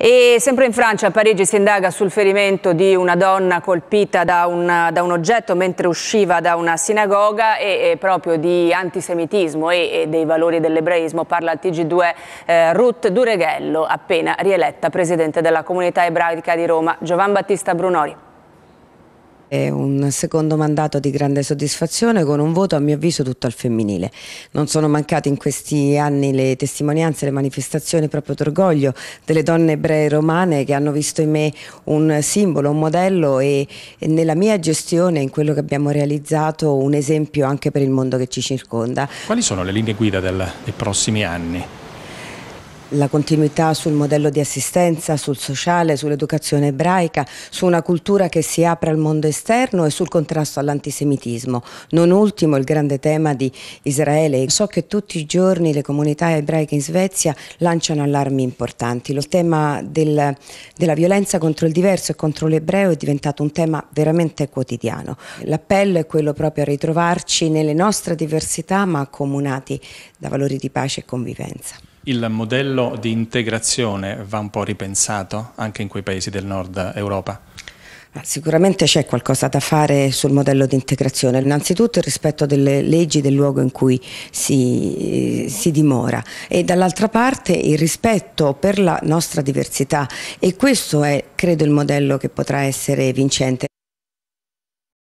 E sempre in Francia, a Parigi, si indaga sul ferimento di una donna colpita da un, da un oggetto mentre usciva da una sinagoga e, e proprio di antisemitismo e, e dei valori dell'ebraismo parla al TG2 eh, Ruth Dureghello, appena rieletta presidente della comunità ebraica di Roma, Giovan Battista Brunori. È un secondo mandato di grande soddisfazione con un voto a mio avviso tutto al femminile. Non sono mancate in questi anni le testimonianze, le manifestazioni proprio d'orgoglio delle donne ebree romane che hanno visto in me un simbolo, un modello e, e nella mia gestione, in quello che abbiamo realizzato, un esempio anche per il mondo che ci circonda. Quali sono le linee guida del, dei prossimi anni? la continuità sul modello di assistenza, sul sociale, sull'educazione ebraica, su una cultura che si apre al mondo esterno e sul contrasto all'antisemitismo. Non ultimo il grande tema di Israele. So che tutti i giorni le comunità ebraiche in Svezia lanciano allarmi importanti. Lo tema del, della violenza contro il diverso e contro l'ebreo è diventato un tema veramente quotidiano. L'appello è quello proprio a ritrovarci nelle nostre diversità ma accomunati da valori di pace e convivenza il modello di integrazione va un po' ripensato anche in quei paesi del nord Europa? Sicuramente c'è qualcosa da fare sul modello di integrazione, innanzitutto il rispetto delle leggi del luogo in cui si, eh, si dimora e dall'altra parte il rispetto per la nostra diversità e questo è credo il modello che potrà essere vincente.